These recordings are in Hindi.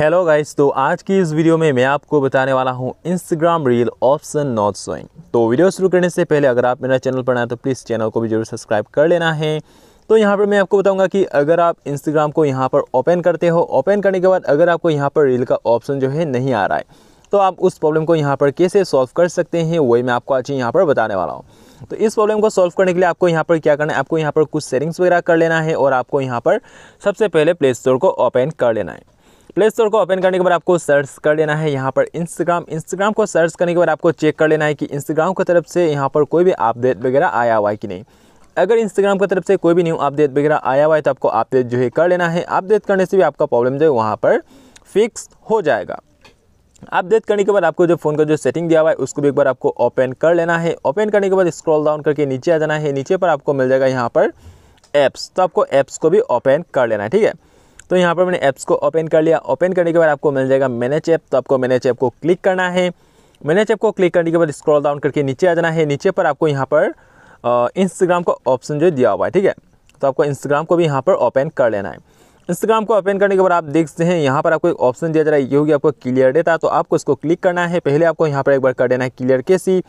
हेलो गाइस तो आज की इस वीडियो में मैं आपको बताने वाला हूं Instagram reel option not showing तो वीडियो शुरू करने से पहले अगर आप मेरा चैनल पर आए तो प्लीज़ चैनल को भी जरूर सब्सक्राइब कर लेना है तो यहाँ पर मैं आपको बताऊंगा कि अगर आप इंस्टाग्राम को यहाँ पर ओपन करते हो ओपन करने के बाद अगर आपको यहाँ पर रील का ऑप्शन जो है नहीं आ रहा है तो आप उस प्रॉब्लम को यहाँ पर कैसे सॉल्व कर सकते हैं वही मैं आपको आज यहाँ पर बताने वाला हूँ तो इस प्रॉब्लम को सॉल्व करने के लिए आपको यहाँ पर क्या करना है आपको यहाँ पर कुछ सेटिंग्स वगैरह कर लेना है और आपको यहाँ पर सबसे पहले प्ले स्टोर को ओपन कर लेना है प्ले स्टोर को ओपन करने के बाद आपको सर्च कर लेना है यहाँ पर इंस्टाग्राम इंस्टाग्राम को सर्च करने के बाद आपको चेक कर लेना है कि इंस्टाग्राम की तरफ से यहाँ पर कोई भी अपडेट वगैरह आया हुआ है कि नहीं अगर इंस्टाग्राम की तरफ से कोई भी न्यू अपडेट वगैरह आया हुआ है तो आपको अपडेट जो है कर लेना है अपडेट करने से भी आपका प्रॉब्लम जो है वहाँ पर फिक्स हो जाएगा अपडेट करने के बाद आपको जो फ़ोन का जो सेटिंग दिया हुआ है उसको भी एक बार आपको ओपन कर लेना है ओपन करने के बाद स्क्रॉल डाउन करके नीचे आ जाना है नीचे पर आपको मिल जाएगा यहाँ पर ऐप्स तो आपको ऐप्स को भी ओपन कर लेना है ठीक है तो यहाँ पर मैंने ऐप्स को ओपन कर लिया ओपन करने के बाद आपको मिल जाएगा मैनेज ऐप तो आपको मैनेज ऐप को क्लिक करना है मैनेज ऐप को क्लिक करने के बाद स्क्रॉल डाउन करके नीचे आ जाना है नीचे पर आपको यहाँ पर इंस्टाग्राम का ऑप्शन जो दिया हुआ है ठीक है तो आपको इंस्टाग्राम को भी यहाँ पर ओपन कर लेना है इंस्टाग्राम को ओपन करने के बाद आप देखते हैं यहाँ पर आपको एक ऑप्शन दिया जा रहा है ये होगी आपको क्लियर डेटा तो आपको इसको क्लिक करना है पहले आपको यहाँ पर एक बार कर देना है क्लियर के सी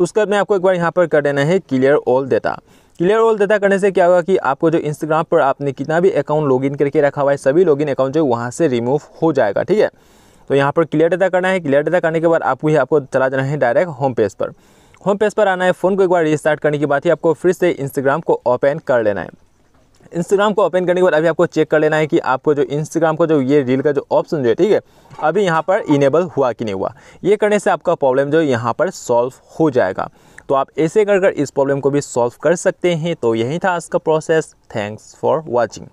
उसके बाद में आपको एक बार यहाँ पर कर देना है clear all data clear all data करने से क्या होगा कि आपको जो इंस्टाग्राम पर आपने कितना भी अकाउंट लॉगिन करके रखा हुआ है सभी लॉगिन अकाउंट जो वहाँ से रिमूव हो जाएगा ठीक है तो यहाँ पर क्लियर डेटा करना है क्लियर डेटा करने के बाद आपको ही आपको चला जाना है डायरेक्ट होम पेज पर होम पेज पर आना है फ़ोन को एक बार रिस्टार्ट करने के बाद ही आपको फिर से इंस्टाग्राम को ओपन कर लेना है इंस्टाग्राम को ओपन करने के बाद अभी आपको चेक कर लेना है कि आपको जो इंस्टाग्राम का जो ये रील का जो ऑप्शन जो है ठीक है अभी यहाँ पर इनेबल हुआ कि नहीं हुआ ये करने से आपका प्रॉब्लम जो यहाँ पर सॉल्व हो जाएगा तो आप ऐसे कर कर इस प्रॉब्लम को भी सॉल्व कर सकते हैं तो यही था आज का प्रोसेस थैंक्स फॉर वॉचिंग